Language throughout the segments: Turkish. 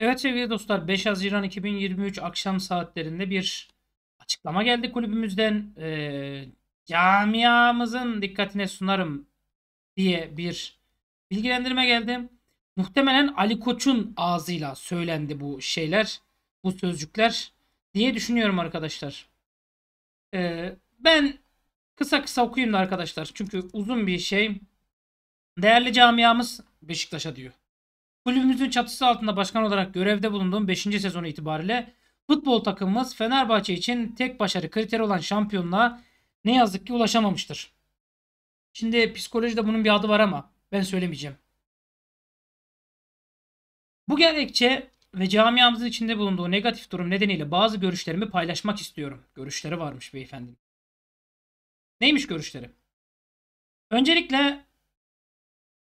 Evet sevgili dostlar 5 Haziran 2023 akşam saatlerinde bir açıklama geldi kulübümüzden. E, camiamızın dikkatine sunarım diye bir bilgilendirme geldi. Muhtemelen Ali Koç'un ağzıyla söylendi bu şeyler, bu sözcükler diye düşünüyorum arkadaşlar. E, ben kısa kısa okuyayım da arkadaşlar çünkü uzun bir şey. Değerli camiamız Beşiktaş'a diyor. Kulübümüzün çatısı altında başkan olarak görevde bulunduğum 5. sezonu itibariyle futbol takımımız Fenerbahçe için tek başarı kriteri olan şampiyonluğa ne yazık ki ulaşamamıştır. Şimdi psikolojide bunun bir adı var ama ben söylemeyeceğim. Bu gerekçe ve camiamızın içinde bulunduğu negatif durum nedeniyle bazı görüşlerimi paylaşmak istiyorum. Görüşleri varmış beyefendi. Neymiş görüşleri? Öncelikle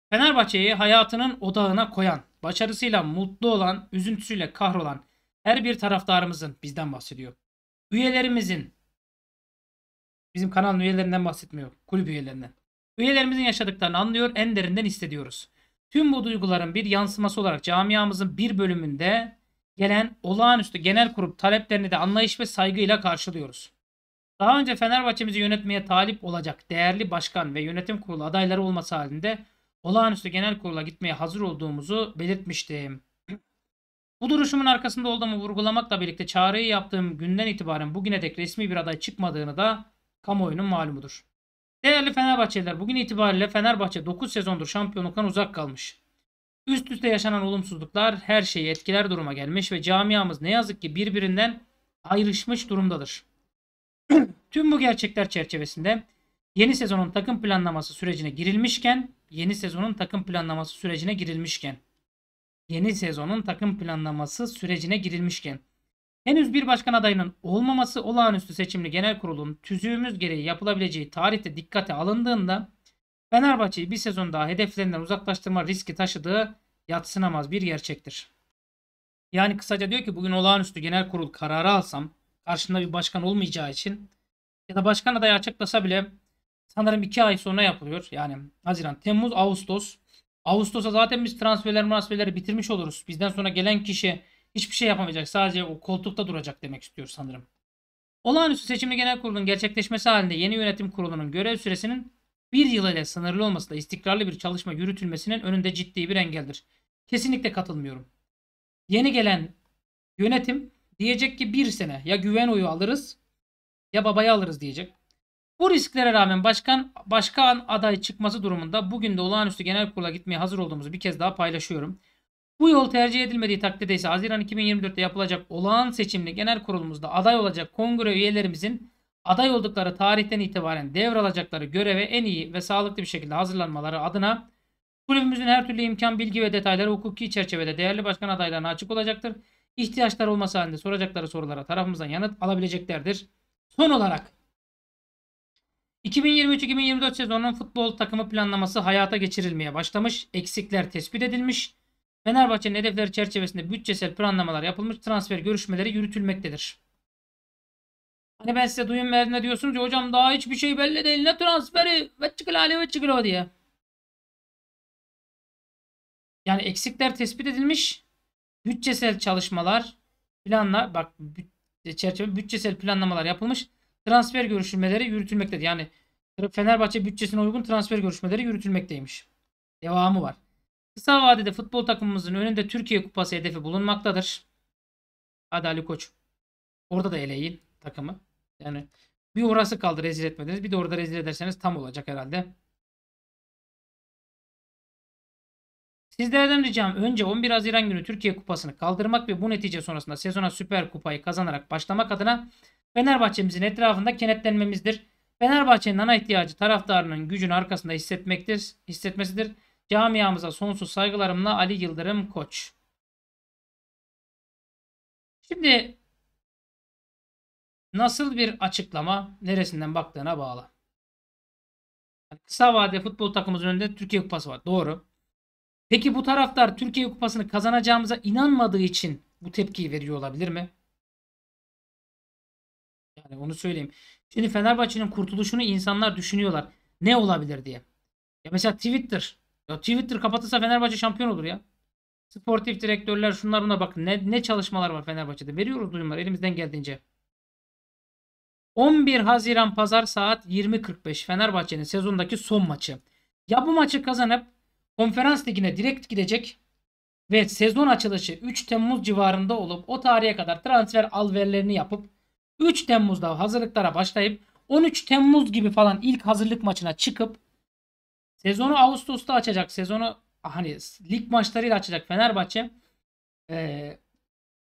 Fenerbahçe'yi hayatının odağına koyan başarısıyla mutlu olan, üzüntüsüyle kahrolan her bir taraftarımızın bizden bahsediyor. Üyelerimizin, bizim kanalın üyelerinden bahsetmiyor, kulüp üyelerinden. Üyelerimizin yaşadıklarını anlıyor, en derinden hissediyoruz. Tüm bu duyguların bir yansıması olarak camiamızın bir bölümünde gelen olağanüstü genel kurup taleplerini de anlayış ve saygıyla karşılıyoruz. Daha önce Fenerbahçe'mizi yönetmeye talip olacak değerli başkan ve yönetim kurulu adayları olması halinde olağanüstü genel kurula gitmeye hazır olduğumuzu belirtmiştim. Bu duruşumun arkasında olduğumu vurgulamakla birlikte çağrıyı yaptığım günden itibaren bugüne dek resmi bir aday çıkmadığını da kamuoyunun malumudur. Değerli Fenerbahçeliler bugün itibariyle Fenerbahçe 9 sezondur şampiyonluktan uzak kalmış. Üst üste yaşanan olumsuzluklar her şeyi etkiler duruma gelmiş ve camiamız ne yazık ki birbirinden ayrışmış durumdadır. Tüm bu gerçekler çerçevesinde yeni sezonun takım planlaması sürecine girilmişken yeni sezonun takım planlaması sürecine girilmişken yeni sezonun takım planlaması sürecine girilmişken henüz bir başkan adayının olmaması olağanüstü seçimli genel kurulun tüzüğümüz gereği yapılabileceği tarihte dikkate alındığında Fenerbahçe'yi bir sezon daha hedeflerinden uzaklaştırma riski taşıdığı yatsınamaz bir gerçektir. Yani kısaca diyor ki bugün olağanüstü genel kurul kararı alsam karşımda bir başkan olmayacağı için ya da başkan adayı açıklasa bile sanırım 2 ay sonra yapılıyor. Yani Haziran, Temmuz, Ağustos. Ağustos'a zaten biz transferler transferleri bitirmiş oluruz. Bizden sonra gelen kişi hiçbir şey yapamayacak. Sadece o koltukta duracak demek istiyor sanırım. Olağanüstü seçimli genel kurulun gerçekleşmesi halinde yeni yönetim kurulunun görev süresinin bir yıl ile sınırlı olması da istikrarlı bir çalışma yürütülmesinin önünde ciddi bir engeldir. Kesinlikle katılmıyorum. Yeni gelen yönetim diyecek ki bir sene ya güven oyu alırız ya babayı alırız diyecek. Bu risklere rağmen başkan başkan aday çıkması durumunda bugün de olağanüstü genel kurula gitmeye hazır olduğumuzu bir kez daha paylaşıyorum. Bu yol tercih edilmediği takdirde ise Haziran 2024'te yapılacak olağan seçimli genel kurulumuzda aday olacak kongre üyelerimizin aday oldukları tarihten itibaren devralacakları göreve en iyi ve sağlıklı bir şekilde hazırlanmaları adına kulübümüzün her türlü imkan, bilgi ve detayları hukuki çerçevede değerli başkan adaylarına açık olacaktır. İhtiyaçlar olması halinde soracakları sorulara tarafımızdan yanıt alabileceklerdir. Son olarak 2023-2024 sezonunun futbol takımı planlaması hayata geçirilmeye başlamış. Eksikler tespit edilmiş. Fenerbahçe'nin hedefleri çerçevesinde bütçesel planlamalar yapılmış. Transfer görüşmeleri yürütülmektedir. Hani ben size duyum verdiğinde diyorsunuz ya hocam daha hiçbir şey belli değil. Ne transferi? Ve çıkıl hali ve çıkıl diye. Yani eksikler tespit edilmiş. Bütçesel çalışmalar planla bak bütçe, bütçesel planlamalar yapılmış. Transfer görüşmeleri yürütülmektedir. Yani Fenerbahçe bütçesine uygun transfer görüşmeleri yürütülmekteymiş. Devamı var. Kısa vadede futbol takımımızın önünde Türkiye Kupası hedefi bulunmaktadır. Hadi Ali Koç. Orada da eleyin takımı. Yani bir orası kaldı rezil etmediniz. Bir de orada rezil ederseniz tam olacak herhalde. Sizlerden ricam önce 11 Haziran günü Türkiye Kupası'nı kaldırmak ve bu netice sonrasında sezona Süper Kupayı kazanarak başlamak adına Fenerbahçe'mizin etrafında kenetlenmemizdir. Fenerbahçe'nin ana ihtiyacı taraftarının gücün arkasında hissetmektir, hissetmesidir. Camiamıza sonsuz saygılarımla Ali Yıldırım Koç. Şimdi nasıl bir açıklama neresinden baktığına bağlı. Kısa vadede futbol takımımızın önünde Türkiye Kupası var. Doğru. Peki bu taraftar Türkiye Kupası'nı kazanacağımıza inanmadığı için bu tepkiyi veriyor olabilir mi? Hani onu söyleyeyim. Şimdi Fenerbahçe'nin kurtuluşunu insanlar düşünüyorlar. Ne olabilir diye. Ya mesela Twitter. Ya Twitter kapatırsa Fenerbahçe şampiyon olur ya. Sportif direktörler şunlar buna bakın. Ne, ne çalışmalar var Fenerbahçe'de. Veriyoruz duyumları elimizden geldiğince. 11 Haziran Pazar saat 20.45 Fenerbahçe'nin sezondaki son maçı. Ya bu maçı kazanıp konferans ligine direkt gidecek ve sezon açılışı 3 Temmuz civarında olup o tarihe kadar transfer alverlerini yapıp 3 Temmuz'da hazırlıklara başlayıp 13 Temmuz gibi falan ilk hazırlık maçına çıkıp sezonu Ağustos'ta açacak. Sezonu ah, hani lig maçlarıyla açacak Fenerbahçe. Ee,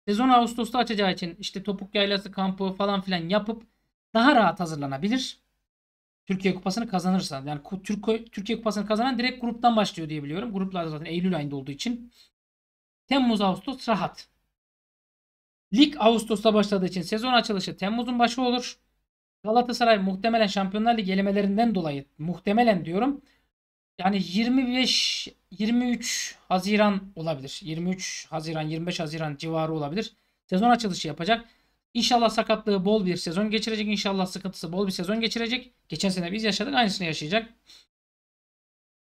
sezonu Ağustos'ta açacağı için işte topuk yaylası kampı falan filan yapıp daha rahat hazırlanabilir. Türkiye Kupası'nı kazanırsa. Yani Türkiye Kupası'nı kazanan direkt gruptan başlıyor diye biliyorum. Gruplar zaten Eylül ayında olduğu için. Temmuz Ağustos rahat. Lig Ağustos'ta başladığı için sezon açılışı Temmuz'un başı olur. Galatasaray muhtemelen Şampiyonlar Ligi elemelerinden dolayı muhtemelen diyorum. Yani 25 23 Haziran olabilir. 23 Haziran 25 Haziran civarı olabilir. Sezon açılışı yapacak. İnşallah sakatlığı bol bir sezon geçirecek. İnşallah sıkıntısı bol bir sezon geçirecek. Geçen sene biz yaşadık aynısını yaşayacak.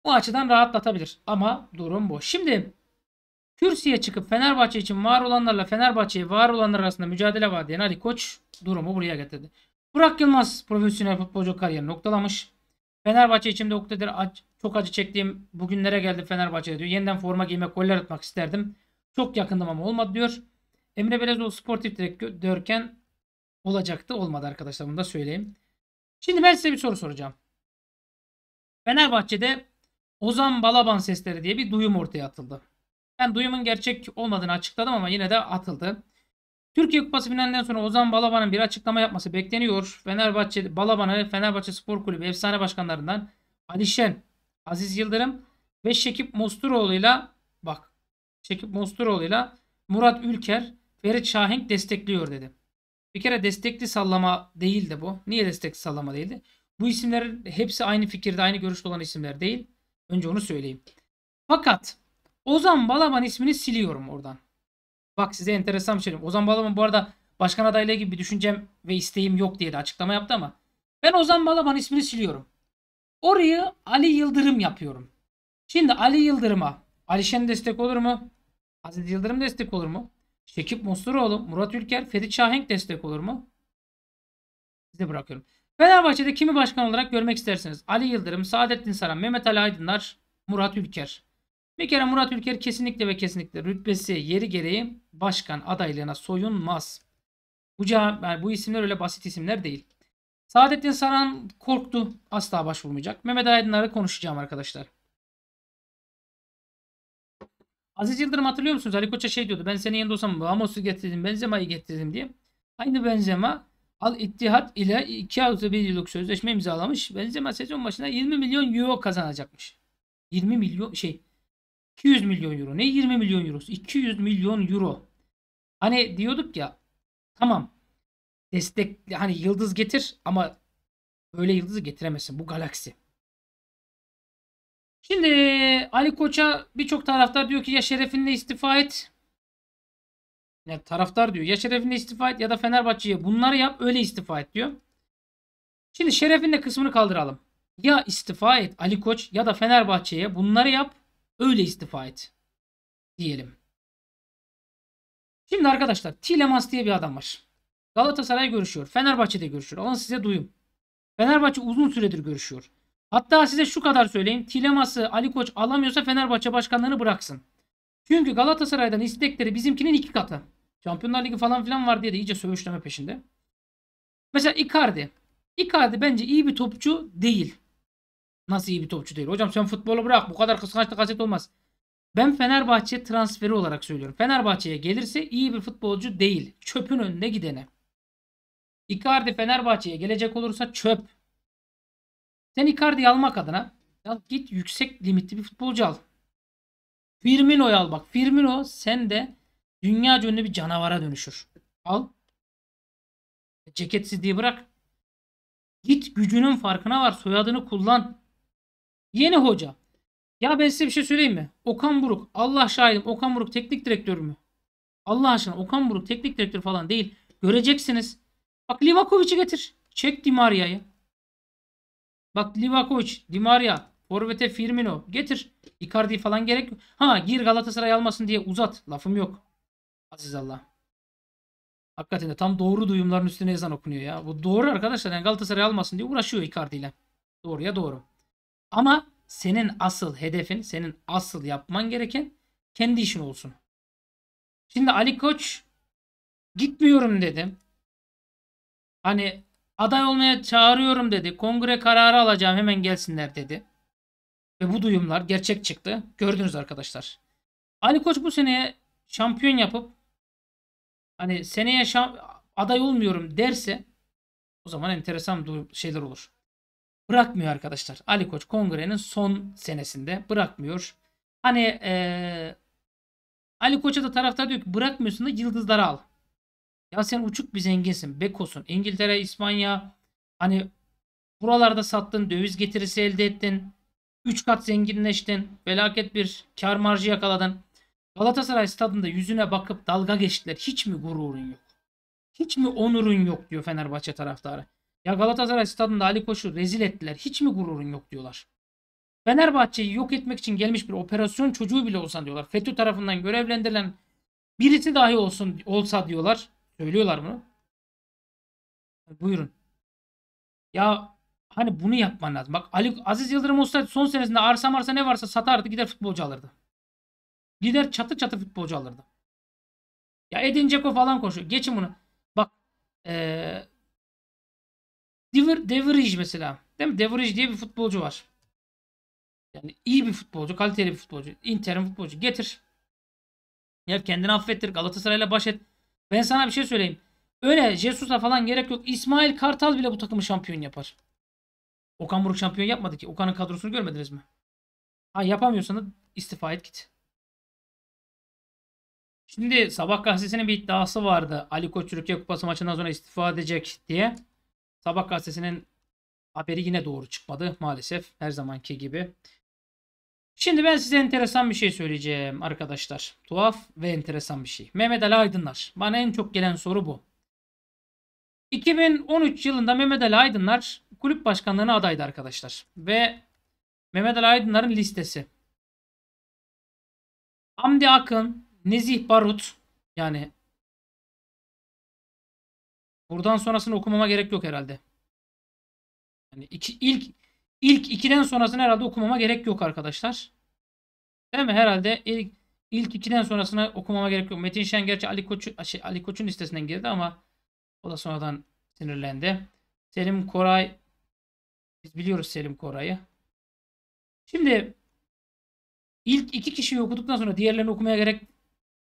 Bu açıdan rahatlatabilir. Ama durum bu. Şimdi Kürsüye çıkıp Fenerbahçe için var olanlarla Fenerbahçe'ye var olanlar arasında mücadele var diyen Ali Koç durumu buraya getirdi. Burak Yılmaz profesyonel futbolcu kariyerini noktalamış. Fenerbahçe için de oktadır çok acı çektiğim bugünlere geldi Fenerbahçe diyor. Yeniden forma giymek, goller atmak isterdim. Çok yakındım ama olmadı diyor. Emre Belezoğlu sportif direktörken olacaktı. Olmadı arkadaşlar bunu da söyleyeyim. Şimdi ben size bir soru soracağım. Fenerbahçe'de Ozan Balaban sesleri diye bir duyum ortaya atıldı. Ben duyumun gerçek olmadığını açıkladım ama yine de atıldı. Türkiye Kupası finalinden sonra Ozan Balaban'ın bir açıklama yapması bekleniyor. Fenerbahçe Balaban'ı Fenerbahçe Spor Kulübü efsane başkanlarından Ali Şen, Aziz Yıldırım ve Şekip Mosturoğlu'yla bak Şekip Mosturoğlu'yla Murat Ülker, Ferit Şahin destekliyor dedi. Bir kere destekli sallama değildi bu. Niye destekli sallama değildi? Bu isimlerin hepsi aynı fikirde, aynı görüşte olan isimler değil. Önce onu söyleyeyim. Fakat Ozan Balaban ismini siliyorum oradan. Bak size enteresan bir şey Ozan Balaban bu arada başkan adaylığı gibi bir düşüncem ve isteğim yok diye de açıklama yaptı ama ben Ozan Balaban ismini siliyorum. Orayı Ali Yıldırım yapıyorum. Şimdi Ali Yıldırım'a Alişen destek olur mu? Aziz Yıldırım destek olur mu? Şekip Musturoğlu, Murat Ülker, Ferit Şahenk destek olur mu? Size bırakıyorum. Fenerbahçe'de kimi başkan olarak görmek istersiniz? Ali Yıldırım, Saadettin Saran, Mehmet Ali Aydınlar, Murat Ülker. Bir kere Murat Ülker kesinlikle ve kesinlikle rütbesi yeri gereği başkan adaylığına soyunmaz. Buca, yani bu isimler öyle basit isimler değil. Saadettin Saran korktu. Asla başvurmayacak. Mehmet Aydınlar'ı konuşacağım arkadaşlar. Aziz Yıldırım hatırlıyor musunuz? Ali Koç'a şey diyordu. Ben senin yanında olsam Ramos'u getirdim. Benzema'yı getirdim diye. Aynı Benzema Al İttihat ile 2 artı 1 yıllık sözleşme imzalamış. Benzema sezon başına 20 milyon euro kazanacakmış. 20 milyon şey 200 milyon euro. Ne 20 milyon eurosu? 200 milyon euro. Hani diyorduk ya tamam destek hani yıldız getir ama böyle yıldızı getiremezsin bu galaksi. Şimdi Ali Koç'a birçok taraftar diyor ki ya şerefinle istifa et. Yani taraftar diyor ya şerefinle istifa et ya da Fenerbahçe'ye bunları yap öyle istifa et diyor. Şimdi şerefinle kısmını kaldıralım. Ya istifa et Ali Koç ya da Fenerbahçe'ye bunları yap Öyle istifa et. Diyelim. Şimdi arkadaşlar Tilemans diye bir adam var. Galatasaray görüşüyor. Fenerbahçe'de görüşüyor. Alın size duyum. Fenerbahçe uzun süredir görüşüyor. Hatta size şu kadar söyleyeyim. Tilemas'ı Ali Koç alamıyorsa Fenerbahçe başkanlarını bıraksın. Çünkü Galatasaray'dan istekleri bizimkinin iki katı. Şampiyonlar Ligi falan filan var diye de iyice sövüşleme peşinde. Mesela Icardi. Icardi bence iyi bir topçu değil. Nasıl iyi bir topçu değil? Hocam sen futbolu bırak. Bu kadar kıskançlık haset olmaz. Ben Fenerbahçe transferi olarak söylüyorum. Fenerbahçe'ye gelirse iyi bir futbolcu değil. Çöpün önüne gidene. Icardi Fenerbahçe'ye gelecek olursa çöp. Sen Icardi'yi almak adına al git yüksek limitli bir futbolcu al. Firmino'yu al bak. Firmino sen de dünya ünlü bir canavara dönüşür. Al. Ceketsizliği bırak. Git gücünün farkına var. Soyadını kullan. Yeni hoca. Ya ben size bir şey söyleyeyim mi? Okan Buruk. Allah şahidim Okan Buruk teknik direktör mü? Allah aşkına Okan Buruk teknik direktör falan değil. Göreceksiniz. Bak Livakovic'i getir. Çek Dimaria'yı. Bak Livakovic, Dimaria, Maria, Forvet'e Firmino getir. Icardi falan gerek yok. Ha gir Galatasaray almasın diye uzat. Lafım yok. Aziz Allah. Hakikaten de tam doğru duyumların üstüne ezan okunuyor ya. Bu doğru arkadaşlar. Yani Galatasaray almasın diye uğraşıyor Icardi ile. Doğru ya doğru. Ama senin asıl hedefin, senin asıl yapman gereken kendi işin olsun. Şimdi Ali Koç gitmiyorum dedim. Hani aday olmaya çağırıyorum dedi. Kongre kararı alacağım hemen gelsinler dedi. Ve bu duyumlar gerçek çıktı. Gördünüz arkadaşlar. Ali Koç bu seneye şampiyon yapıp hani seneye aday olmuyorum derse o zaman enteresan şeyler olur bırakmıyor arkadaşlar. Ali Koç kongrenin son senesinde bırakmıyor. Hani ee, Ali Koç'a da taraftar diyor ki bırakmıyorsun da yıldızları al. Ya sen uçuk bir zenginsin. Bekosun. İngiltere, İspanya hani buralarda sattın. Döviz getirisi elde ettin. 3 kat zenginleştin. Felaket bir kar marjı yakaladın. Galatasaray stadında yüzüne bakıp dalga geçtiler. Hiç mi gururun yok? Hiç mi onurun yok diyor Fenerbahçe taraftarı. Ya Galatasaray stadında Ali Koç'u rezil ettiler. Hiç mi gururun yok diyorlar. Fenerbahçe'yi yok etmek için gelmiş bir operasyon çocuğu bile olsan diyorlar. FETÖ tarafından görevlendirilen birisi dahi olsun olsa diyorlar. Söylüyorlar bunu. Buyurun. Ya hani bunu yapman lazım. Bak Ali Aziz Yıldırım olsaydı son senesinde arsa marsa ne varsa satardı gider futbolcu alırdı. Gider çatı çatı futbolcu alırdı. Ya Edin Dzeko falan koşuyor. Geçin bunu. Bak ee, Diver, Deverage mesela. Değil mi? Deverage diye bir futbolcu var. Yani iyi bir futbolcu, kaliteli bir futbolcu. Inter'in futbolcu. Getir. Ya kendini affettir. Galatasaray'la baş et. Ben sana bir şey söyleyeyim. Öyle Jesus'a falan gerek yok. İsmail Kartal bile bu takımı şampiyon yapar. Okan Buruk şampiyon yapmadı ki. Okan'ın kadrosunu görmediniz mi? Ha yapamıyorsan da istifa et git. Şimdi Sabah gazetesinin bir iddiası vardı. Ali Koç Türkiye Kupası maçından sonra istifa edecek diye. Sabah gazetesinin haberi yine doğru çıkmadı maalesef her zamanki gibi. Şimdi ben size enteresan bir şey söyleyeceğim arkadaşlar. Tuhaf ve enteresan bir şey. Mehmet Ali Aydınlar. Bana en çok gelen soru bu. 2013 yılında Mehmet Ali Aydınlar kulüp başkanlığına adaydı arkadaşlar. Ve Mehmet Ali Aydınlar'ın listesi. Hamdi Akın, Nezih Barut yani Buradan sonrasını okumama gerek yok herhalde. Yani iki, ilk ilk ikiden sonrasını herhalde okumama gerek yok arkadaşlar. Değil mi? Herhalde ilk ilk ikiden sonrasını okumama gerek yok. Metin Şen gerçi Ali Koç şey, Ali Koç'un listesinden girdi ama o da sonradan sinirlendi. Selim Koray biz biliyoruz Selim Koray'ı. Şimdi ilk iki kişiyi okuduktan sonra diğerlerini okumaya gerek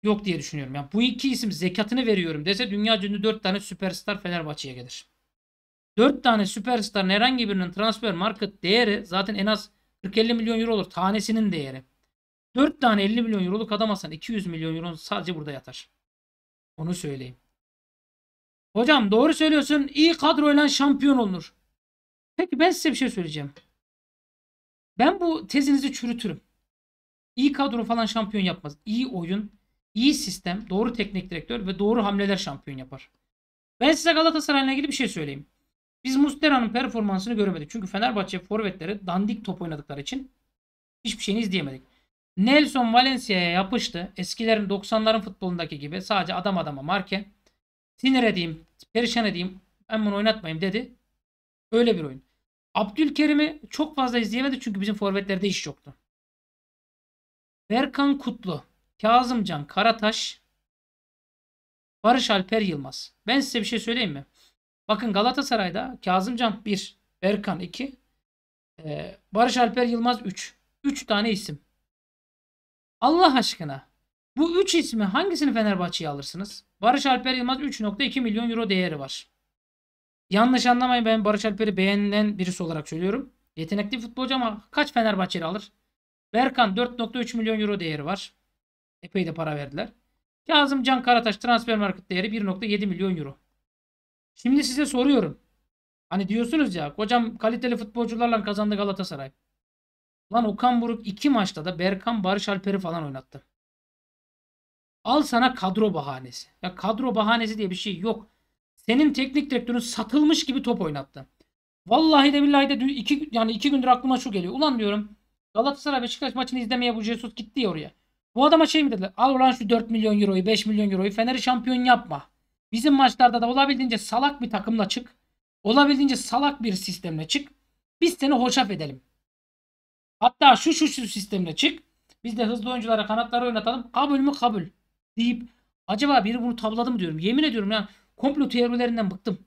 yok diye düşünüyorum. Yani bu iki isim zekatını veriyorum dese dünya cünlü 4 tane süperstar Fenerbahçe'ye gelir. 4 tane süperstarın herhangi birinin transfer market değeri zaten en az 40-50 milyon euro olur. Tanesinin değeri. 4 tane 50 milyon euroluk adam alsan 200 milyon euro sadece burada yatar. Onu söyleyeyim. Hocam doğru söylüyorsun. İyi kadroyla şampiyon olunur. Peki ben size bir şey söyleyeceğim. Ben bu tezinizi çürütürüm. İyi kadro falan şampiyon yapmaz. İyi oyun iyi sistem, doğru teknik direktör ve doğru hamleler şampiyon yapar. Ben size Galatasaray'la ilgili bir şey söyleyeyim. Biz Mustera'nın performansını göremedik. Çünkü Fenerbahçe forvetleri dandik top oynadıkları için hiçbir şeyini izleyemedik. Nelson Valencia'ya yapıştı. Eskilerin 90'ların futbolundaki gibi sadece adam adama marke. Sinir edeyim, perişan edeyim, ben bunu oynatmayayım dedi. Öyle bir oyun. Abdülkerim'i çok fazla izleyemedik çünkü bizim forvetlerde iş yoktu. Berkan Kutlu. Kazımcan Karataş, Barış Alper Yılmaz. Ben size bir şey söyleyeyim mi? Bakın Galatasaray'da Kazımcan 1, Berkan 2, e, Barış Alper Yılmaz 3. 3 tane isim. Allah aşkına bu 3 ismi hangisini Fenerbahçe'ye alırsınız? Barış Alper Yılmaz 3.2 milyon euro değeri var. Yanlış anlamayın ben Barış Alper'i beğenilen birisi olarak söylüyorum. Yetenekli futbolcu ama kaç Fenerbahçeli alır? Berkan 4.3 milyon euro değeri var. Epey de para verdiler. Kazım Can Karataş transfer market değeri 1.7 milyon euro. Şimdi size soruyorum. Hani diyorsunuz ya kocam kaliteli futbolcularla kazandı Galatasaray. Lan Okan Buruk iki maçta da Berkan Barış Alper'i falan oynattı. Al sana kadro bahanesi. Ya kadro bahanesi diye bir şey yok. Senin teknik direktörün satılmış gibi top oynattı. Vallahi de billahi de iki, yani iki gündür aklıma şu geliyor. Ulan diyorum Galatasaray Beşiktaş maçını izlemeye bu Jesus gitti ya oraya. Bu adama şey mi dediler? Al ulan şu 4 milyon euroyu 5 milyon euroyu Fener'i şampiyon yapma. Bizim maçlarda da olabildiğince salak bir takımla çık. Olabildiğince salak bir sistemle çık. Biz seni hoşaf edelim. Hatta şu şu şu sistemle çık. Biz de hızlı oyunculara kanatları oynatalım. Kabul mü kabul deyip acaba biri bunu tabladı mı diyorum. Yemin ediyorum ya komplo teorilerinden bıktım.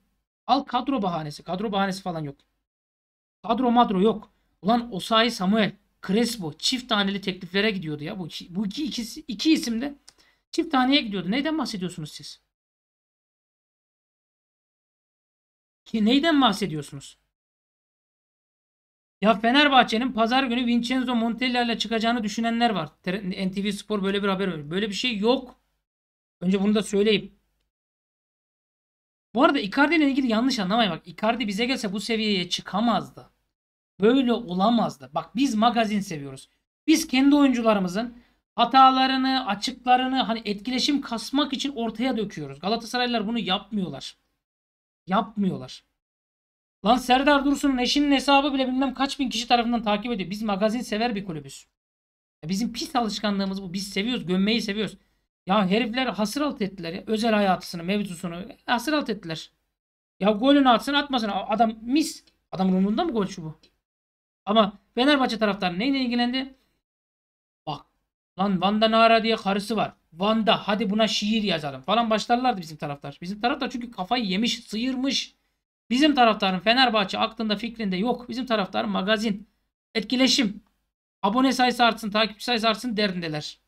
Al kadro bahanesi. Kadro bahanesi falan yok. Kadro madro yok. Ulan Osayi Samuel. Crespo çift taneli tekliflere gidiyordu ya. Bu bu iki, ikisi, iki isim de çift taneye gidiyordu. Neyden bahsediyorsunuz siz? Ki neyden bahsediyorsunuz? Ya Fenerbahçe'nin pazar günü Vincenzo Montella ile çıkacağını düşünenler var. NTV Spor böyle bir haber veriyor. Böyle bir şey yok. Önce bunu da söyleyeyim. Bu arada Icardi ile ilgili yanlış anlamayın. Bak Icardi bize gelse bu seviyeye çıkamazdı. Böyle olamazdı. Bak biz magazin seviyoruz. Biz kendi oyuncularımızın hatalarını, açıklarını hani etkileşim kasmak için ortaya döküyoruz. Galatasaraylılar bunu yapmıyorlar. Yapmıyorlar. Lan Serdar Dursun'un eşinin hesabı bile bilmem kaç bin kişi tarafından takip ediyor. Biz magazin sever bir kulübüz. Ya bizim pis alışkanlığımız bu. Biz seviyoruz. Gömmeyi seviyoruz. Ya herifler hasır alt ettiler ya. Özel hayatısını, mevzusunu hasır alt ettiler. Ya golünü atsın atmasın. Adam mis. Adam umurunda mı golçü bu? Ama Fenerbahçe taraftarı neyle ilgilendi? Bak lan Vanda Nara diye karısı var. Vanda hadi buna şiir yazalım falan başlarlardı bizim taraftar. Bizim taraftar çünkü kafayı yemiş, sıyırmış. Bizim taraftarın Fenerbahçe aklında fikrinde yok. Bizim taraftarın magazin, etkileşim, abone sayısı artsın, takipçi sayısı artsın derdindeler.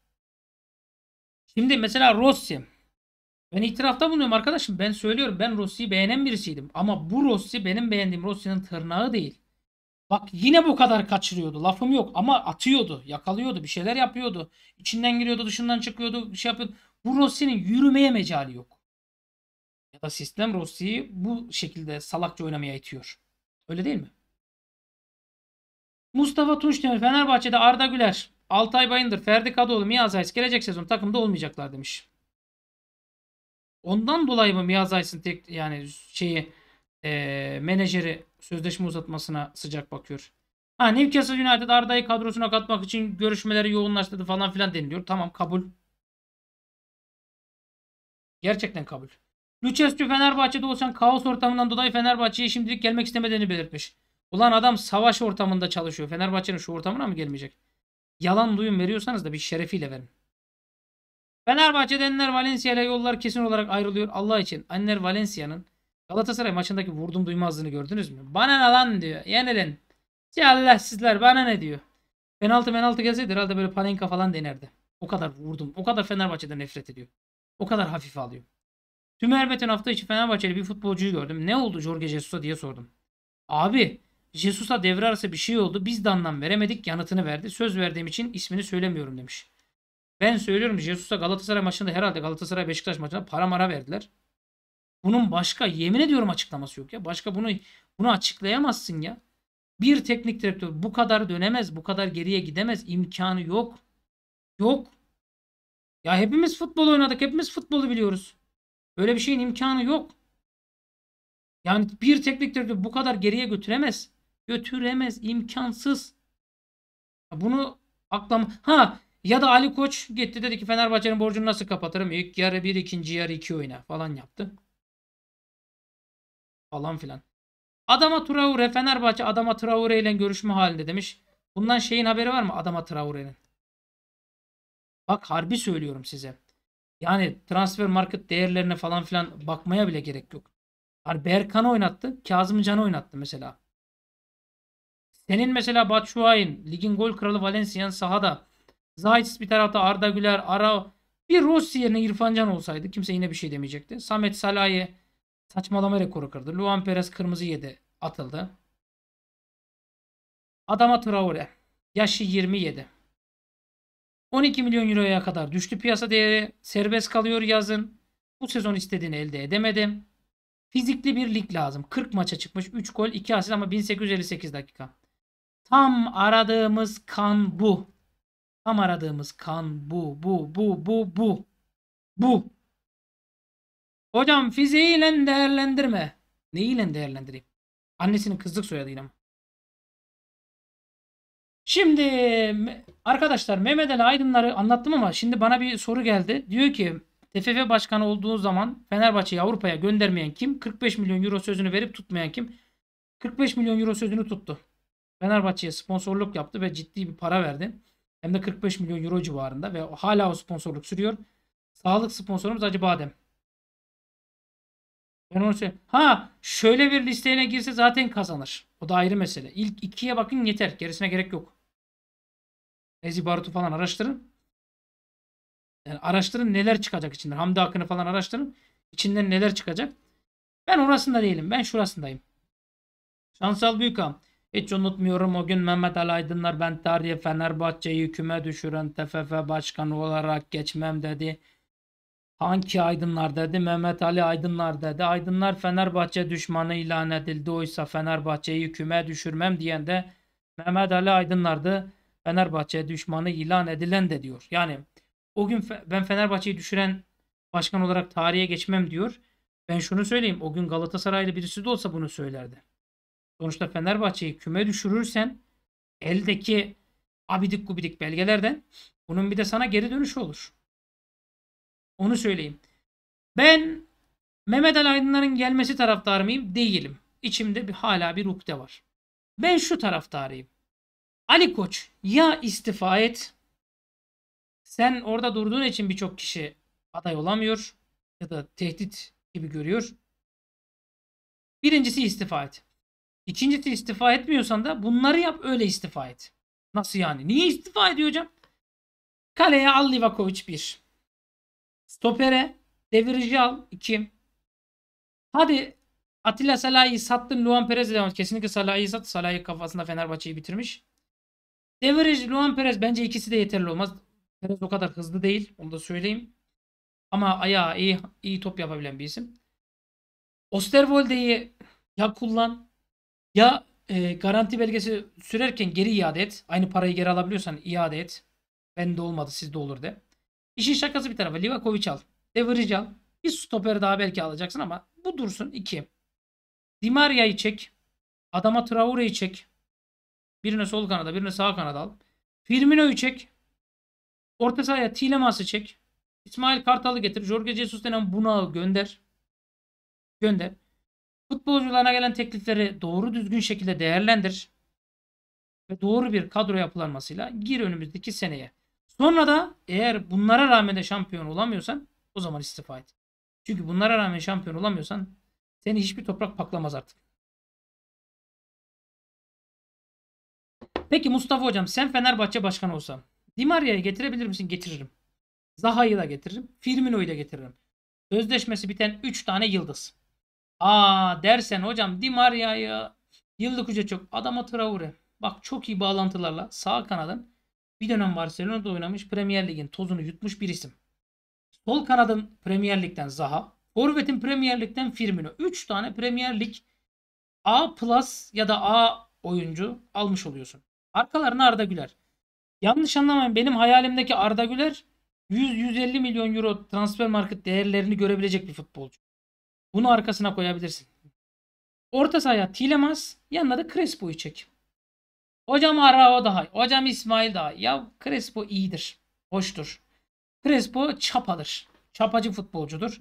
Şimdi mesela Rossi. Ben itirafta bulunuyorum arkadaşım. Ben söylüyorum ben Rossi'yi beğenen birisiydim. Ama bu Rossi benim beğendiğim Rossi'nin tırnağı değil. Bak yine bu kadar kaçırıyordu. Lafım yok ama atıyordu. Yakalıyordu. Bir şeyler yapıyordu. İçinden giriyordu. Dışından çıkıyordu. Bir şey yapıyordu. Bu Rossi'nin yürümeye mecali yok. Ya da sistem Rossi'yi bu şekilde salakça oynamaya itiyor. Öyle değil mi? Mustafa Tunçdemir Fenerbahçe'de Arda Güler, Altay Bayındır, Ferdi Kadıoğlu, Miyaz Ays gelecek sezon takımda olmayacaklar demiş. Ondan dolayı mı Miyaz Ays'ın tek yani şeyi e, menajeri sözleşme uzatmasına sıcak bakıyor. Ha Newcastle United Arda'yı kadrosuna katmak için görüşmeleri yoğunlaştırdı falan filan deniliyor. Tamam kabul. Gerçekten kabul. Lucescu Fenerbahçe'de olsan kaos ortamından dolayı Fenerbahçe'ye şimdilik gelmek istemediğini belirtmiş. Ulan adam savaş ortamında çalışıyor. Fenerbahçe'nin şu ortamına mı gelmeyecek? Yalan duyum veriyorsanız da bir şerefiyle verin. Fenerbahçe'denler Valencia ile yollar kesin olarak ayrılıyor. Allah için Anner Valencia'nın Galatasaray maçındaki vurdum duymazlığını gördünüz mü? Bana ne lan diyor. Yenilin. Allah sizler bana ne diyor. Penaltı penaltı gelseydi herhalde böyle Panenka falan denerdi. O kadar vurdum. O kadar Fenerbahçe'den nefret ediyor. O kadar hafif alıyor. Tüm Beten hafta içi Fenerbahçeli bir futbolcuyu gördüm. Ne oldu Jorge Jesus'a diye sordum. Abi Jesus'a devre arası bir şey oldu. Biz de anlam veremedik yanıtını verdi. Söz verdiğim için ismini söylemiyorum demiş. Ben söylüyorum Jesus'a Galatasaray maçında herhalde Galatasaray Beşiktaş maçında para mara verdiler. Bunun başka yemin ediyorum açıklaması yok ya. Başka bunu bunu açıklayamazsın ya. Bir teknik direktör bu kadar dönemez, bu kadar geriye gidemez. imkanı yok. Yok. Ya hepimiz futbol oynadık, hepimiz futbolu biliyoruz. Böyle bir şeyin imkanı yok. Yani bir teknik direktör bu kadar geriye götüremez. Götüremez, imkansız. Bunu aklam ha ya da Ali Koç gitti dedi ki Fenerbahçe'nin borcunu nasıl kapatırım? İlk yarı bir, ikinci yarı iki oyna falan yaptı. Falan filan. Adama Traore Fenerbahçe Adama Traore ile görüşme halinde demiş. Bundan şeyin haberi var mı Adama Traore'nin? Bak harbi söylüyorum size. Yani transfer market değerlerine falan filan bakmaya bile gerek yok. Yani Berkan'ı oynattı. Kazım Can'ı oynattı mesela. Senin mesela Batshuayi'nin ligin gol kralı Valencia'nın sahada. Zahitsiz bir tarafta Arda Güler, Ara bir Rossi yerine İrfan Can olsaydı kimse yine bir şey demeyecekti. Samet Salah'ı Saçmalama rekoru kırdı. Luan Perez kırmızı yedi. Atıldı. Adama Traore. Yaşı 27. 12 milyon euroya kadar düştü piyasa değeri. Serbest kalıyor yazın. Bu sezon istediğini elde edemedim. Fizikli bir lig lazım. 40 maça çıkmış. 3 gol 2 asist ama 1858 dakika. Tam aradığımız kan bu. Tam aradığımız kan bu. Bu bu bu bu. Bu. Hocam fiziğiyle değerlendirme. Neyiyle değerlendireyim? Annesinin kızlık soyadıyla mı? Şimdi arkadaşlar Mehmet Ali Aydınlar'ı anlattım ama şimdi bana bir soru geldi. Diyor ki TFF başkanı olduğu zaman Fenerbahçe'yi Avrupa'ya göndermeyen kim? 45 milyon euro sözünü verip tutmayan kim? 45 milyon euro sözünü tuttu. Fenerbahçe'ye sponsorluk yaptı ve ciddi bir para verdi. Hem de 45 milyon euro civarında ve hala o sponsorluk sürüyor. Sağlık sponsorumuz Acı Badem. Ben onu söyleyeyim. Ha şöyle bir listeye girse zaten kazanır. O da ayrı mesele. İlk ikiye bakın yeter. Gerisine gerek yok. Nezi Barut'u falan araştırın. Yani araştırın neler çıkacak içinden. Hamdi Akın'ı falan araştırın. İçinden neler çıkacak. Ben orasında değilim. Ben şurasındayım. Şansal Büyükam. Hiç unutmuyorum o gün Mehmet Ali Aydınlar ben tarihe Fenerbahçe'yi küme düşüren TFF başkanı olarak geçmem dedi. Hangi aydınlar dedi? Mehmet Ali aydınlar dedi. Aydınlar Fenerbahçe düşmanı ilan edildi. Oysa Fenerbahçe'yi küme düşürmem diyen de Mehmet Ali aydınlardı. Fenerbahçe düşmanı ilan edilen de diyor. Yani o gün ben Fenerbahçe'yi düşüren başkan olarak tarihe geçmem diyor. Ben şunu söyleyeyim. O gün Galatasaraylı birisi de olsa bunu söylerdi. Sonuçta Fenerbahçe'yi küme düşürürsen eldeki abidik gubidik belgelerden bunun bir de sana geri dönüşü olur. Onu söyleyeyim. Ben Mehmet Ali Aydınlar'ın gelmesi taraftar mıyım? Değilim. İçimde bir, hala bir rukte var. Ben şu taraftarıyım. Ali Koç ya istifa et. Sen orada durduğun için birçok kişi aday olamıyor ya da tehdit gibi görüyor. Birincisi istifa et. İkincisi istifa etmiyorsan da bunları yap öyle istifa et. Nasıl yani? Niye istifa ediyor hocam? Kaleye al Livakovic 1. Stopere devirici al 2. Hadi Atilla Salah'ı sattın. Luan Perez'e devam. Kesinlikle Salah'ı sat. Salah'ı kafasında Fenerbahçe'yi bitirmiş. Devirici Luan Perez bence ikisi de yeterli olmaz. Perez o kadar hızlı değil. Onu da söyleyeyim. Ama ayağı iyi, iyi top yapabilen bir isim. Osterwolde'yi ya kullan ya e, garanti belgesi sürerken geri iade et. Aynı parayı geri alabiliyorsan iade et. Bende olmadı sizde olur de. İşin şakası bir tarafa. Livakovic al. Deverici al. Bir stoperi daha belki alacaksın ama bu dursun 2. Dimaria'yı çek. Adama Traore'yi çek. Birini sol kanada birini sağ kanada al. Firmino'yu çek. Orta sahaya Tilemas'ı çek. İsmail Kartal'ı getir. Jorge Jesus denen bunağı gönder. Gönder. Futbolcularına gelen teklifleri doğru düzgün şekilde değerlendir. Ve doğru bir kadro yapılanmasıyla gir önümüzdeki seneye. Sonra da eğer bunlara rağmen de şampiyon olamıyorsan o zaman istifa et. Çünkü bunlara rağmen şampiyon olamıyorsan seni hiçbir toprak paklamaz artık. Peki Mustafa hocam sen Fenerbahçe başkanı olsan Di Maria'yı getirebilir misin? Getiririm. Zaha'yı da getiririm. Firmino'yu da getiririm. Sözleşmesi biten 3 tane yıldız. Aa dersen hocam Di Maria'yı yıllık ücret çok. Adama Traore. Bak çok iyi bağlantılarla sağ kanadın bir dönem Barcelona'da oynamış Premier Lig'in tozunu yutmuş bir isim. Sol kanadın Premier Lig'den Zaha, forvetin Premier Lig'den Firmino. 3 tane Premier Lig A plus ya da A oyuncu almış oluyorsun. Arkalarına Arda Güler. Yanlış anlamayın benim hayalimdeki Arda Güler 100-150 milyon euro transfer market değerlerini görebilecek bir futbolcu. Bunu arkasına koyabilirsin. Orta sahaya Tilemans yanına da Crespo'yu çek. Hocam Arao daha iyi. Hocam İsmail daha iyi. Ya Crespo iyidir. Hoştur. Crespo çapadır. Çapacı futbolcudur.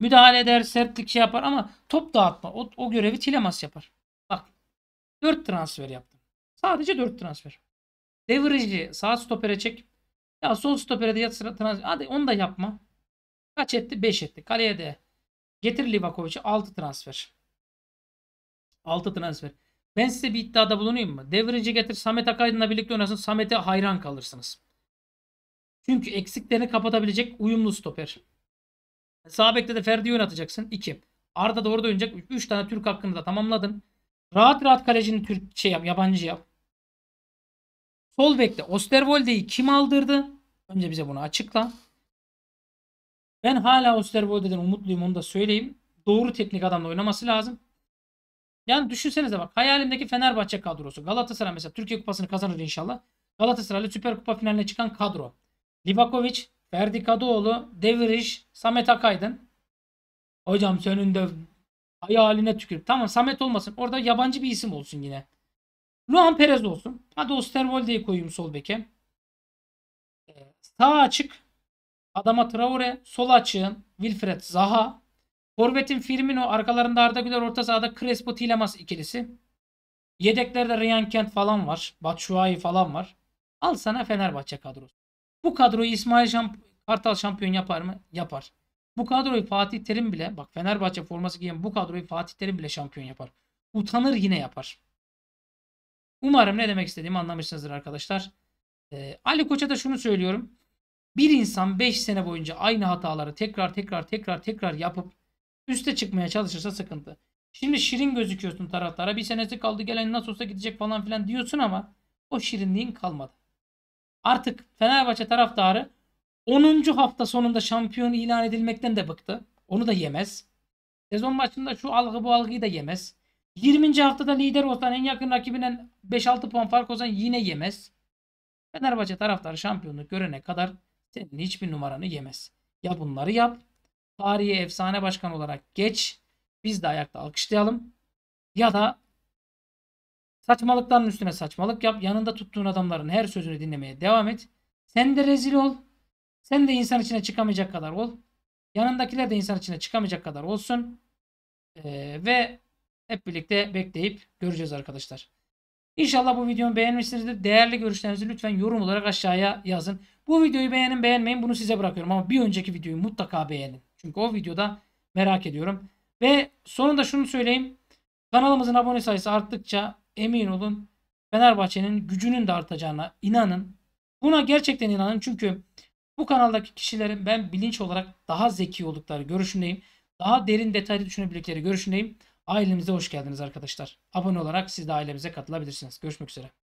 Müdahale eder, sertlik şey yapar ama top dağıtma. O, o görevi Tilemas yapar. Bak. 4 transfer yaptım. Sadece 4 transfer. Devirici sağ stopere çek. Ya sol stopere de yat transfer. Hadi onu da yapma. Kaç etti? 5 etti. Kaleye de. Getir Livakovic'i 6 transfer. 6 transfer. Ben size bir iddiada bulunayım mı? Devrinci getir Samet Akaydın'la birlikte oynasın. Samet'e hayran kalırsınız. Çünkü eksiklerini kapatabilecek uyumlu stoper. Sağ bekte de Ferdi'yi oynatacaksın. 2. Arda doğru oynayacak. 3 tane Türk hakkını da tamamladın. Rahat rahat kalecini Türk şey yap, yabancı yap. Sol bekte Osterwolde'yi kim aldırdı? Önce bize bunu açıkla. Ben hala Osterwolde'den umutluyum onu da söyleyeyim. Doğru teknik adamla oynaması lazım. Yani düşünsenize bak hayalimdeki Fenerbahçe kadrosu. Galatasaray mesela Türkiye Kupası'nı kazanır inşallah. Galatasaraylı Süper Kupa finaline çıkan kadro. Livakovic, Ferdi Kadıoğlu, Deviriş, Samet Akaydın. Hocam senin de hayaline tükür. Tamam Samet olmasın. Orada yabancı bir isim olsun yine. Luan Perez olsun. Hadi Osterwolde'yi koyayım sol beke. Ee, sağ açık. Adama Traore. Sol açığın. Wilfred Zaha. Forvet'in Firmino arkalarında Arda Güler orta sahada Crespo Tilemas ikilisi. Yedeklerde Ryan Kent falan var. Batshuayi falan var. Al sana Fenerbahçe kadrosu. Bu kadroyu İsmail Şamp Kartal şampiyon yapar mı? Yapar. Bu kadroyu Fatih Terim bile bak Fenerbahçe forması giyen bu kadroyu Fatih Terim bile şampiyon yapar. Utanır yine yapar. Umarım ne demek istediğimi anlamışsınızdır arkadaşlar. Ee, Ali Koç'a da şunu söylüyorum. Bir insan 5 sene boyunca aynı hataları tekrar tekrar tekrar tekrar yapıp Üste çıkmaya çalışırsa sıkıntı. Şimdi şirin gözüküyorsun taraftara. Bir senesi kaldı gelen nasıl olsa gidecek falan filan diyorsun ama o şirinliğin kalmadı. Artık Fenerbahçe taraftarı 10. hafta sonunda şampiyon ilan edilmekten de bıktı. Onu da yemez. Sezon başında şu algı bu algıyı da yemez. 20. haftada lider olsan en yakın rakibinden 5-6 puan fark olsan yine yemez. Fenerbahçe taraftarı şampiyonluk görene kadar senin hiçbir numaranı yemez. Ya bunları yap tarihi efsane başkan olarak geç. Biz de ayakta alkışlayalım. Ya da saçmalıkların üstüne saçmalık yap. Yanında tuttuğun adamların her sözünü dinlemeye devam et. Sen de rezil ol. Sen de insan içine çıkamayacak kadar ol. Yanındakiler de insan içine çıkamayacak kadar olsun. Ee, ve hep birlikte bekleyip göreceğiz arkadaşlar. İnşallah bu videomu beğenmişsinizdir. Değerli görüşlerinizi lütfen yorum olarak aşağıya yazın. Bu videoyu beğenin beğenmeyin bunu size bırakıyorum ama bir önceki videoyu mutlaka beğenin. Çünkü o videoda merak ediyorum. Ve sonunda şunu söyleyeyim. Kanalımızın abone sayısı arttıkça emin olun Fenerbahçe'nin gücünün de artacağına inanın. Buna gerçekten inanın çünkü bu kanaldaki kişilerin ben bilinç olarak daha zeki oldukları görüşündeyim. Daha derin detaylı düşünebildikleri görüşündeyim. Ailemize hoş geldiniz arkadaşlar. Abone olarak siz de ailemize katılabilirsiniz. Görüşmek üzere.